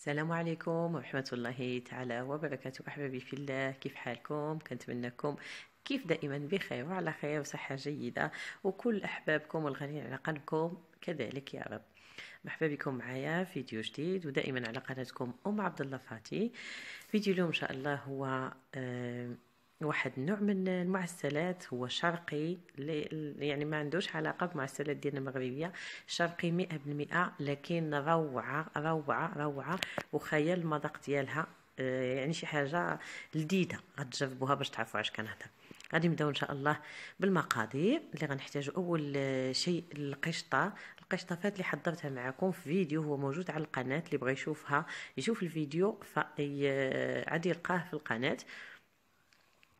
السلام عليكم ورحمة الله تعالى وبركاته أحبابي في الله كيف حالكم كنتمنىكم كيف دائما بخير وعلى خير وصحة جيدة وكل أحبابكم والغنيين على قلبكم كذلك يا رب مرحبا بكم معايا فيديو جديد ودائما على قناتكم أم عبد الله فاتي فيديو اليوم إن شاء الله هو آه واحد نوع من المعسلات هو شرقي يعني ما عندوش علاقه بمعسلات ديالنا المغربيه شرقي مئة بالمئة لكن روعه روعه روعه وخيال المذاق ديالها آه، يعني شي حاجه لذيذه غتجربوها باش تعرفوا علاش كنهضر غادي نبداو ان شاء الله بالمقادير اللي غنحتاجو اول شيء القشطه القشطه فات اللي حضرتها معكم في فيديو هو موجود على القناه اللي بغى يشوفها يشوف الفيديو فعادي آه، يلقاه في القناه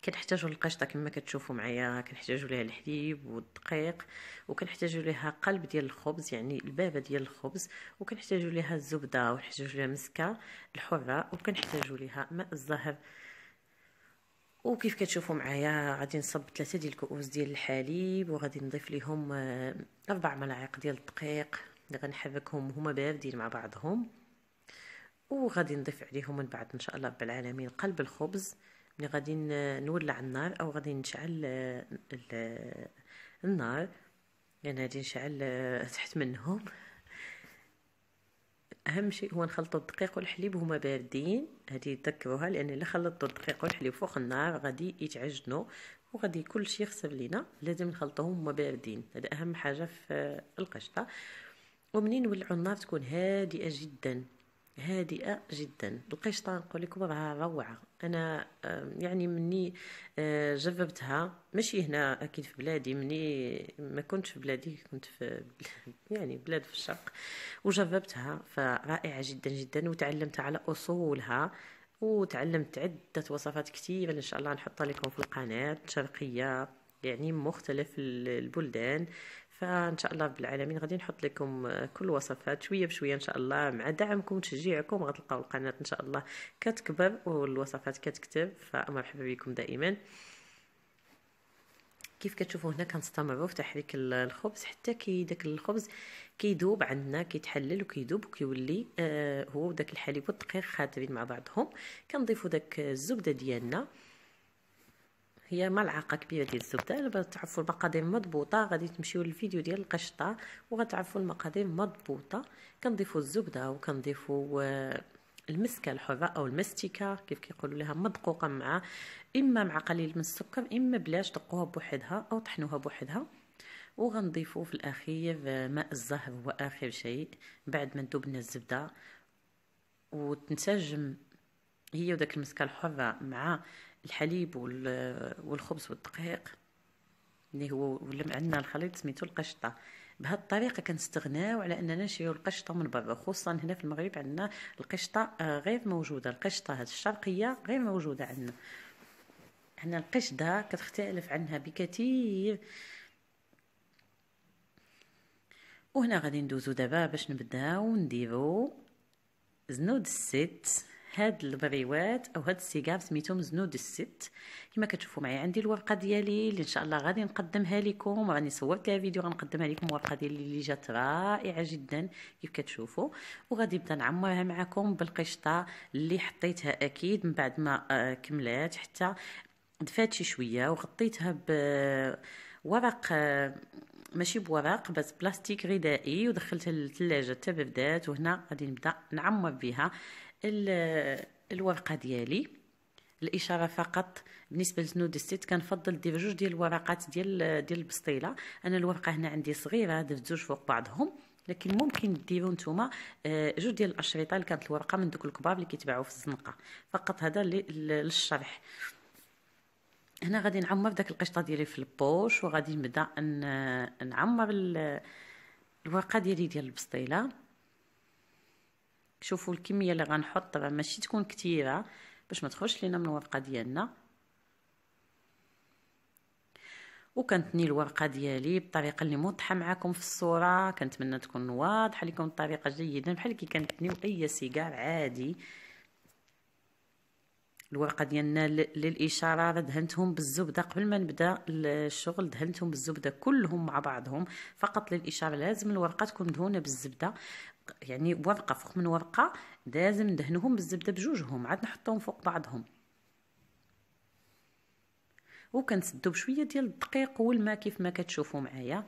كنحتاجو القشطه كما كتشوفوا معايا كنحتاجو ليها الحليب والدقيق وكنحتاجو ليها قلب ديال الخبز يعني البابه ديال الخبز وكنحتاجو ليها الزبده ونحتاجو ليها مسكه الحره وكنحتاجو ليها ماء الزهر وكيف كتشوفوا معايا غادي نصب ثلاثه ديال الكؤوس ديال الحليب وغادي نضيف ليهم آه، اربع ملاعق ديال الدقيق اللي غنحركهم هما باردين مع بعضهم وغادي نضيف عليهم من بعد ان شاء الله رب العالمين قلب الخبز ملي غادي نولع النار او غادي نشعل آه، آه، النار لان يعني غادي نشعل آه، تحت منهم اهم شيء هو نخلطوا الدقيق والحليب هما باردين هذه تذكروها لان الا خلطتوا الدقيق والحليب فوق النار غادي يتعجنوا وغادي كل شيء يخسر لينا لازم نخلطوهم هما باردين هذا اهم حاجه في القشطه ومنين نولعوا النار تكون هادئه جدا هادئه جدا القشطه نقول لكم راه روعه انا يعني مني آه، جربتها ماشي هنا اكيد في بلادي مني ما كنتش في بلادي كنت في يعني بلاد في الشرق وجربتها فرائعه جدا جدا وتعلمت على اصولها وتعلمت عدة وصفات كثيرة إن شاء الله نحطها لكم في القناة شرقية يعني مختلف البلدان فان شاء الله بالعالمين غادي نحط لكم كل الوصفات شويه بشويه ان شاء الله مع دعمكم وتشجيعكم غتلقاو القناه ان شاء الله كتكبر والوصفات كتكتب فمرحبا بكم دائما كيف كتشوفوا هنا كنستمروا في تحريك الخبز حتى كي داك الخبز كيذوب عندنا كيتحلل وكيذوب وكيولي آه هو داك الحليب والدقيق خاترين مع بعضهم كنضيفوا داك الزبده ديالنا هي ملعقه كبيره ديال الزبده بغيت تعرفوا المقادير مضبوطه غادي تمشيو للفيديو ديال القشطه وغتعرفوا المقادير مضبوطه كنضيفوا الزبده وكنضيفوا آه، المسكه الحره او المستيكه كيف كيقولوا لها مدقوقه مع اما مع قليل من السكر اما بلاش دقوها بوحدها او طحنوها بوحدها وغنضيفوا في الاخير آه، ماء الزهر هو اخر شيء بعد ما ذوبنا الزبده وتنسجم هي وداك المسكه الحره مع الحليب والخبز والدقيق اللي هو ولا عندنا الخليط سميتو القشطه بهاد الطريقه كنستغناو على اننا نشريو القشطه من برا خصوصا هنا في المغرب عندنا القشطه آه، غير موجوده القشطه هاد الشرقيه غير موجوده عندنا هنا القشده كتختلف عنها بكثير وهنا غادي ندوزو دابا باش نبداو نديرو زنود الست هاد البريوات او هاد السيجار سميتهم زنود الست كما كتشوفوا معايا عندي الورقه ديالي اللي ان شاء الله غادي نقدمها لكم راني صورت لها فيديو غنقدمها لكم الورقه ديالي اللي جات رائعه جدا كيف كتشوفوا وغادي نبدا نعمرها معكم بالقشطه اللي حطيتها اكيد من بعد ما آه، كملات حتى دفات شي شويه وغطيتها بورق آه، ماشي بورق بس بلاستيك غذائي ودخلتها للثلاجه حتى بدات وهنا غادي نبدا نعمر بها الورقه ديالي الاشاره فقط بالنسبه لسنود الست كنفضل دير جوج ديال الورقات ديال ديال البسطيله انا الورقه هنا عندي صغيره درت جوج فوق بعضهم لكن ممكن ديروا نتوما آه، جوج ديال الاشرطه اللي كانت الورقه من دوك الكبار اللي كيتباعوا في الزنقه فقط هذا للشرح هنا غادي نعمر داك القشطه ديالي في البوش وغادي نبدا نعمر الورقه ديالي ديال البسطيله شوفوا الكميه اللي غنحط طبعا ماشي تكون كثيره باش ما تخرجش لينا من الورقه ديالنا وكنتني الورقه ديالي بطريقه اللي موضحه معكم في الصوره كنتمنى تكون واضحه لكم الطريقه جيدا بحال كي كنتنيو اي سيجار عادي الورقه ديالنا للاشاره دهنتهم بالزبده قبل ما نبدا الشغل دهنتهم بالزبده كلهم مع بعضهم فقط للاشاره لازم الورقه تكون مدهونه بالزبده يعني ورقه فوق من ورقه لازم ندهنهم بالزبده بجوجهم عاد نحطهم فوق بعضهم وكنسدو بشويه ديال الدقيق والماء كيف ما كتشوفوا معايا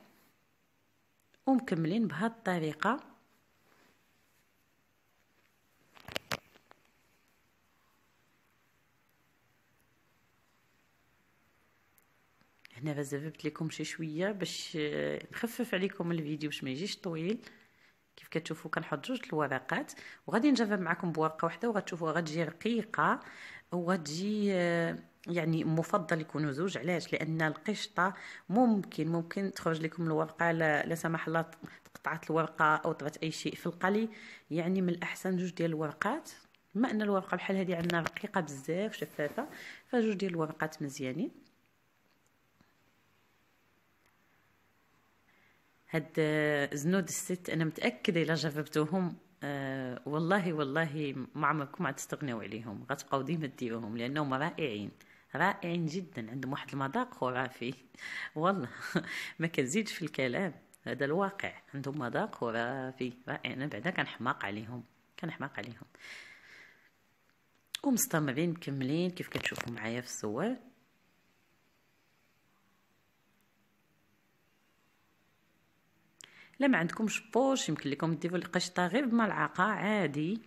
ومكملين بهاد الطريقه هنا بس زببت لكم شي شويه باش نخفف عليكم الفيديو باش ما يجيش طويل كتشوفوا كنحط جوج الورقات وغادي نجرب معكم بورقه واحده وغتشوفوا غتجي رقيقه وغتجي آه، يعني مفضل يكونوا زوج علاش لان القشطه ممكن ممكن تخرج لكم الورقه لا سمح الله تقطعت الورقه او طرات اي شيء في القلي يعني من الاحسن جوج ديال الورقات بما ان الورقه بحال هذه عندنا رقيقه بزاف شفافه فجوج ديال الورقات مزيانين هاد آه، زنود الست انا متاكده الا جربتوهم أه والله والله ما عمركم غتستغنيو عليهم غتبقاو ديما ديروهم لانهم رائعين رائعين جدا عندهم واحد المذاق خرافي والله ما كنزيدش في الكلام هذا الواقع عندهم مذاق خرافي رائع انا بعدا كنحماق عليهم كنحماق عليهم ومستمرين مكملين كيف كتشوفوا معايا في الصور لا ما عندكمش بوش يمكن لكم ديروا القشطه غير بملعقه عادي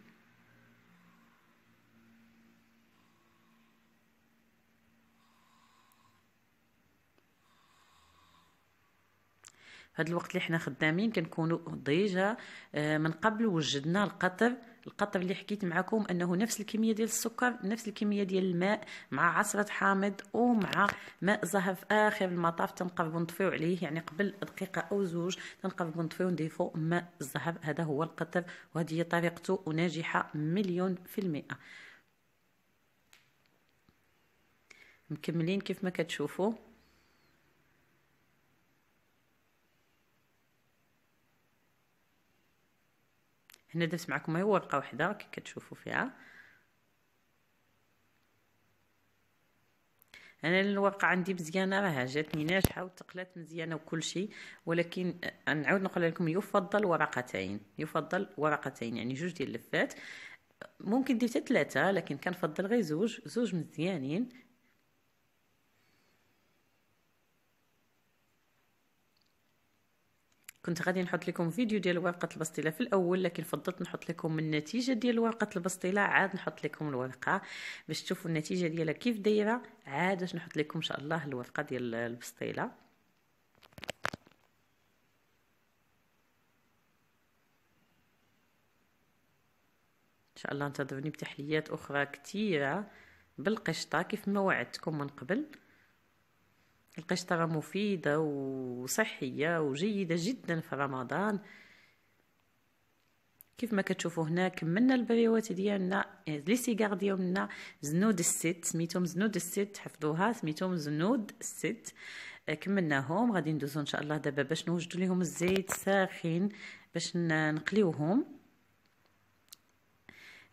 هاد الوقت اللي حنا خدامين كنكونوا ديجا آه، من قبل وجدنا القطر القطر اللي حكيت معكم انه نفس الكميه ديال السكر نفس الكميه ديال الماء مع عصره حامض ومع ماء زهر في اخر المطاف تنقربوا نطفيو عليه يعني قبل دقيقه او زوج تنقربوا نطفيو نضيفوا ماء الزهر هذا هو القطر وهذه هي طريقته وناجحه مليون في المئه مكملين كيف ما كتشوفوا هنا درت معكم هي ورقه واحده كي كتشوفوا فيها انا الورقه عندي مزيانه راها جاتني ناجحه وتقلات مزيانه وكل شيء ولكن نعاود نقول لكم يفضل ورقتين يفضل ورقتين يعني جوج ديال اللفات ممكن دير ثلاثه لكن كنفضل غير زوج زوج مزيانين كنت غادي نحط لكم فيديو ديال ورقه البسطيله في الاول لكن فضلت نحط لكم النتيجه ديال ورقه البسطيله عاد نحط لكم الورقه باش تشوفوا النتيجه ديالها كيف دايره عاد باش نحط لكم ان شاء الله الورقه ديال البسطيله ان شاء الله انتظروني بتحليات اخرى كثيره بالقشطه كيف ما وعدتكم من قبل القشطرة مفيدة وصحية وجيدة جدا في رمضان كيف ما كتشوفوا هنا كملنا البريوات ديالنا لي سيغار ديالنا زنود الست سميتهم زنود الست حفظوها سميتهم زنود الست كملناهم غادي ندوزو ان شاء الله دابا باش نوجدوا لهم الزيت ساخن باش نقليوهم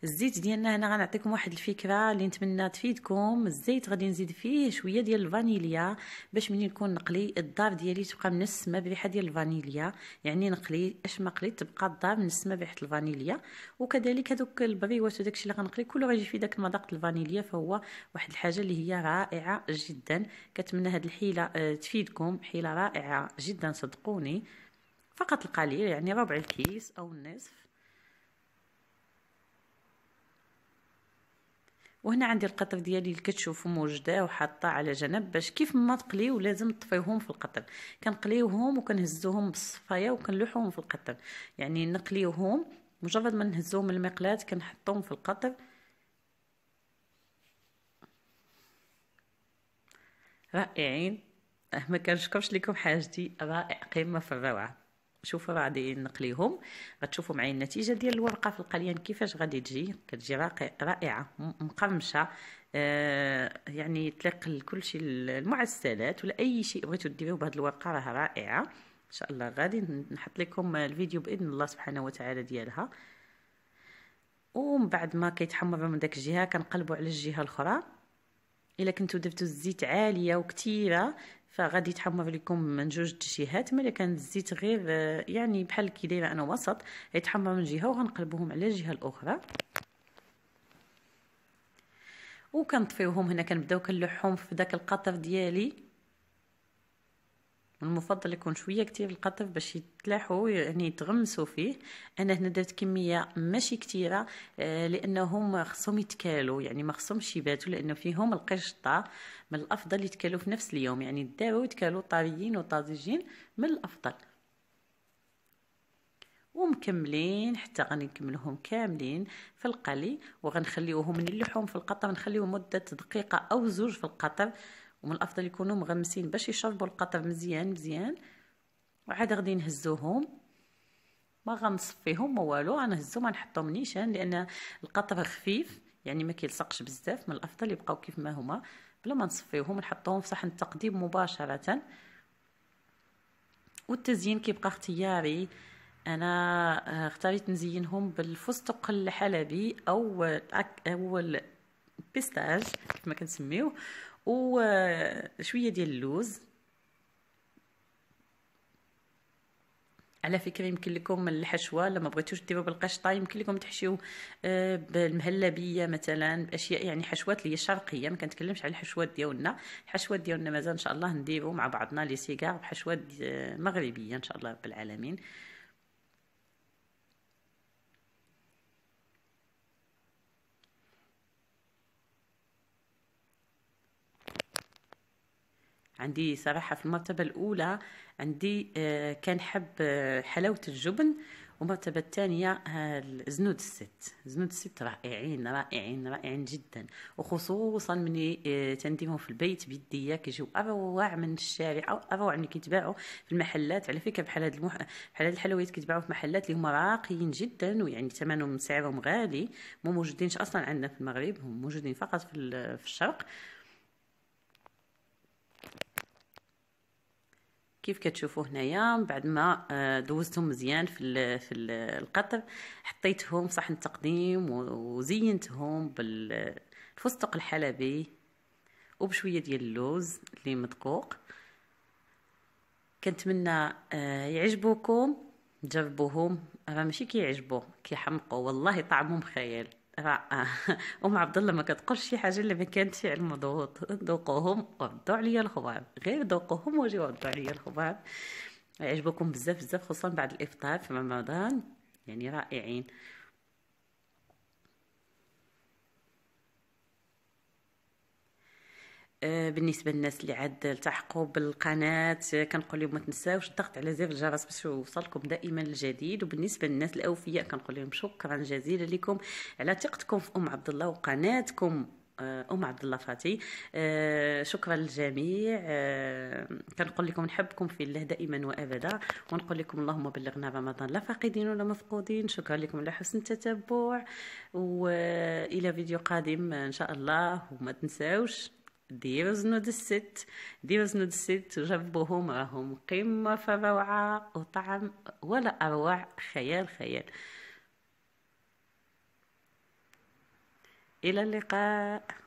الزيت ديالنا هنا غنعطيكم واحد الفكره اللي نتمنى تفيدكم الزيت غادي نزيد فيه شويه ديال الفانيليا باش منين نكون نقلي الدار ديالي تبقى منسمه بريحه ديال الفانيليا يعني نقلي اش ما قليت تبقى الدار منسمه بريحه الفانيليا وكذلك هذوك البريوات وداكشي اللي غنقلي كله غيجي في داك مذاق الفانيليا فهو واحد الحاجه اللي هي رائعه جدا كنتمنى هاد الحيله آه، تفيدكم حيله رائعه جدا صدقوني فقط القليل يعني ربع الكيس او النصف وهنا عندي القطف ديالي اللي كتشوفوا موجده وحاطه على جنب باش كيف ما تقليو لازم تطفيوهم في القطر كنقليوهم وكنهزوهم بالصفايه وكنلوحوهم في القطر يعني نقليوهم مجرد ما نهزوهم من المقلاة كنحطوهم في القطر رائعين أه، ما كنشكرش لكم حاجتي رائع قمه في الروعه شوفوا غادي نقليهم غتشوفوا معايا النتيجه ديال الورقه في القليان كيفاش غادي تجي كتجي رائعه مقرمشه آه يعني تليق لكلشي المعسلات ولا اي شيء بغيتو ديروه بهاد الورقه راه رائعه ان شاء الله غادي نحط لكم الفيديو باذن الله سبحانه وتعالى ديالها ومن بعد ما كيتحمر من داك الجهه كنقلبوا على الجهه الاخرى الا كنتو درتو الزيت عاليه وكثيره فغادي يتحمر لكم من جوج الجهات ملي الزيت غير آه، يعني بحال كي دايره انا وسط يتحمر من جهه وغنقلبوهم على الجهه الاخرى وكنطفيوهم هنا كنبداو كنلوحهم في داك القطر ديالي من المفضل يكون شويه كتير القطف باش يتلاحوا يعني يتغمسوا فيه انا هنا درت كميه ماشي كتيره آه، لانهم خصهم يتكالوا يعني ما خصهمش يباتوا لانه فيهم القشطه من الافضل يتكالوا في نفس اليوم يعني داو يتكالوا طريين وطازجين من الافضل ومكملين حتى غادي كاملين في القلي وغنخليوهم اللحوم في القطر نخليوهم مده دقيقه او زوج في القطر ومن الافضل يكونوا مغمسين باش يشربوا القطر مزيان مزيان وعاد غادي نهزوهم ما غنصفيهم ما والو غنهزو ما نحطهم نيشان لان القطر خفيف يعني ما كيلصقش بزاف من الافضل يبقاو كيف ما هما بلا ما نصفيوهم نحطوهم في صحن التقديم مباشره والتزيين كيبقى اختياري انا آه، اختاريت نزينهم بالفستق الحلبي او اول بيستاج كما كنسميوه وشويه ديال اللوز على فكره يمكن لكم الحشوه لما بغيتوش ديروا بالقشطه يمكن لكم تحشيو آه، بالمهلبيه مثلا باشياء يعني حشوات اللي هي شرقيه ما كنتكلمش على الحشوات ديالنا الحشوات ديالنا مازال ان شاء الله نديروا مع بعضنا لي سيغار بحشوات آه، مغربيه ان شاء الله رب العالمين عندي صراحة في المرتبة الأولى عندي آه، كنحب آه، حلاوة الجبن ومرتبة الثانية آه، زنود الست زنود الست رائعين رائعين رائعين جدا وخصوصا ملي تنديمهم في البيت بيدي كيجيو اروع من الشارع او اروع من كيتباعوا في المحلات على فكره بحال هاد المح... بحال هاد الحلويات كيتباعوا في محلات اللي هما راقيين جدا ويعني ثمنهم سعرهم غالي مو موجودينش اصلا عندنا في المغرب هم موجودين فقط في, في الشرق كيف كتشوفوا هنايا بعد ما آه، دوزتهم مزيان في في القطر حطيتهم في صحن التقديم وزينتهم بالفستق الحلبي وبشويه ديال اللوز اللي مدقوق كنتمنى آه، يعجبوكم جربوهم راه ماشي كيعجبو كيحمقوا والله طعمهم خيال ام عبد الله ما كتقولش شي حاجه اللي ما كانتش علم المضغوط ذوقوهم وضعوا عليا الخباب غير ذوقوهم وجاو وضعوا عليا الخباب يعجبكم بزاف بزاف خصوصا بعد الافطار في رمضان يعني رائعين آه، بالنسبه للناس اللي عاد التحقوا بالقناه كنقول لهم ما تنساوش الضغط على زر الجرس باش يوصلكم دائما الجديد وبالنسبه للناس الاوفياء كنقول لهم شكرا جزيلا لكم على ثقتكم في ام عبد الله وقناتكم آه، ام عبد الله فاتي آه، شكرا للجميع كنقول لكم نحبكم في الله دائما وابدا ونقول لكم اللهم بلغنا رمضان لا فاقدين ولا مفقودين شكرا لكم على حسن التتبع والى فيديو قادم ان شاء الله وما تنساوش زنود الست زنود الست جنبهم راهم قمة في الروعه وطعم ولا أروع خيال خيال إلى اللقاء